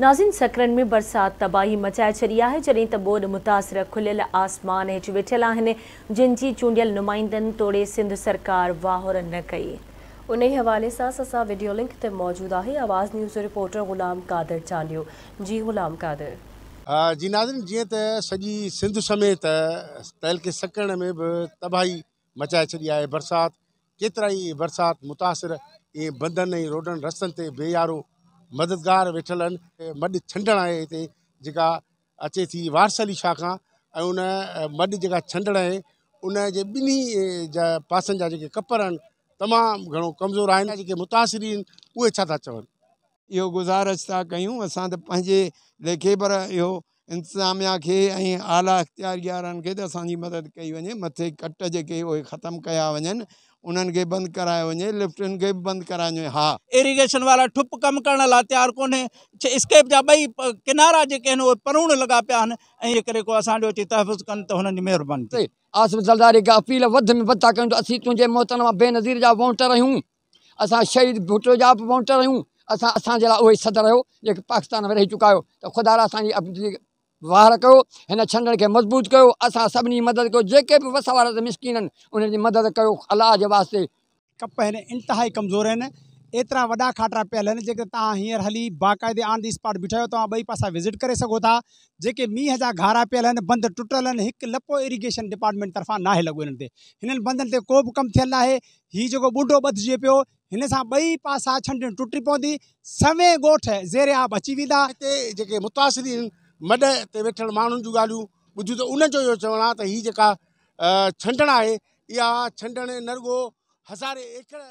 नाज़िन सकरन में बरसाति तबाही मचाए छड़ी है जॾहिं त ॿोॾ मुतासिर खुलियल आसमान हेठि वेठल आहिनि जिन जी तोड़े सिंध सरकार वाहुर न कई उन ई हवाले सां वीडियो लिंक ते मौजूदु आहे आवाज़ न्यूज़ रिपोर्टर ग़ुलाम कादिर चांडियो जी ग़ुलाम कादिर जी नाज़िन जीअं त सिंध समेत तहलके सकरण में बि तबाही मचाए छॾी आहे बरसाति केतिरा ई बरसाति मुतासिर ऐं बंदनि ऐं रोडनि बेयारो मददगार वेठल मड छंडण है इतने जेका अचे थी वारसली शाखा उन मड जो छंडण है उन जे ॿिन्ही कपर तमाम घो कमज़ोर आहिनि जेके मुतासिरी आहिनि उहे छा गुज़ारिश था क्यों असां लेखे पर यो इंतजामिया के ऐं आला इख़्तियारनि खे त मदद कई वञे मथे कट जेके उहे ख़तमु कया वञनि बंद कराया बंदि करायो वञे लिफ्टनि खे बि बंदि इरीगेशन वारा ठुप कम कर लाइ तयारु स्केप जा ॿई किनारा जेके परूण लगा पिया आहिनि ऐं तहफ़ुज़ कनि त हुननि जी आसिफ़ ज़लदारी खां अपील में वध था कयूं त बेनज़ीर जा वाउंटर आहियूं असां शहीद भुटो जा बि वाउंटर आहियूं असां असांजे लाइ उहो ई सदर हुयो पाकिस्तान में रही चुका आहियो त ख़ुदा अस वार कयो हिन छंडण खे मज़बूत कयो असां सभिनी मदद कयो जेके भी वस मिसकिन उन्हें मदद कयो अलाह के वास्ते कप आहिनि इंतिहाई कमज़ोर आहिनि एतिरा वॾा खाटरा पियल आहिनि जेके तव्हां हली बायदे आन दी स्पॉट बिठा तो तव्हां ॿई पासा विज़िट कर सघो था जेके मींहं जा घारा पियल बंद टुटल एक लपो इरीगेशन डिपार्टमेंट तरफा ना लगो इन इन बंदन से को भी कम थियलु नाहे हीउ जेको ॿुढो ॿधिजे पियो हिन सां पासा छंड टुटी पवी सवें गोठ जेरे आब अची वा हिते मड ते वेठल माण्हुनि जूं ॻाल्हियूं ॿुधियूं त उन्हनि जो इहो चवणु आहे त हीअ जेका छंडण आहे इहा छंडण न रुॻो हज़ारे एकड़